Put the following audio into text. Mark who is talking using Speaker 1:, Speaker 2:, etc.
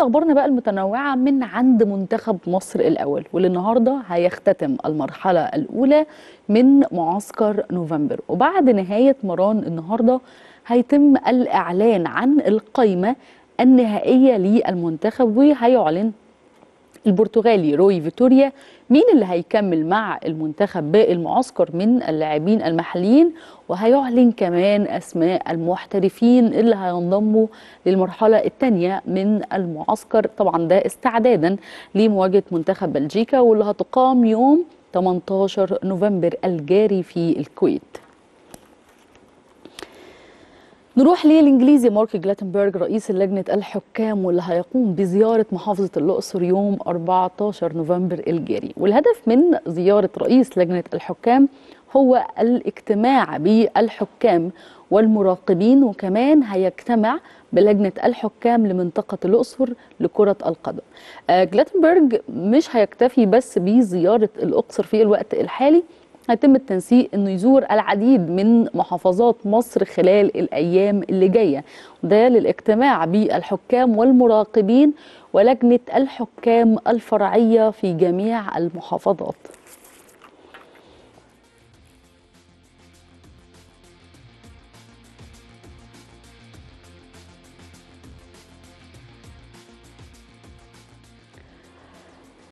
Speaker 1: اخبارنا بقى المتنوعه من عند منتخب مصر الاول واللي النهارده هيختتم المرحله الاولى من معسكر نوفمبر وبعد نهايه مران النهارده هيتم الاعلان عن القائمه النهائيه للمنتخب وهيعلن البرتغالي روي فيتوريا مين اللي هيكمل مع المنتخب باقي المعسكر من اللاعبين المحليين وهيعلن كمان اسماء المحترفين اللي هينضموا للمرحله الثانيه من المعسكر طبعا ده استعدادا لمواجهه منتخب بلجيكا واللي هتقام يوم 18 نوفمبر الجاري في الكويت نروح للانجليزي مارك جلاتنبرج رئيس لجنه الحكام واللي هيقوم بزياره محافظه الاقصر يوم 14 نوفمبر الجاري والهدف من زياره رئيس لجنه الحكام هو الاجتماع بالحكام والمراقبين وكمان هيجتمع بلجنة الحكام لمنطقة الأقصر لكرة القدم آه، جلاتنبرج مش هيكتفي بس بزيارة الأقصر في الوقت الحالي هيتم التنسيق انه يزور العديد من محافظات مصر خلال الايام اللي جايه ده للاجتماع بالحكام والمراقبين ولجنه الحكام الفرعيه في جميع المحافظات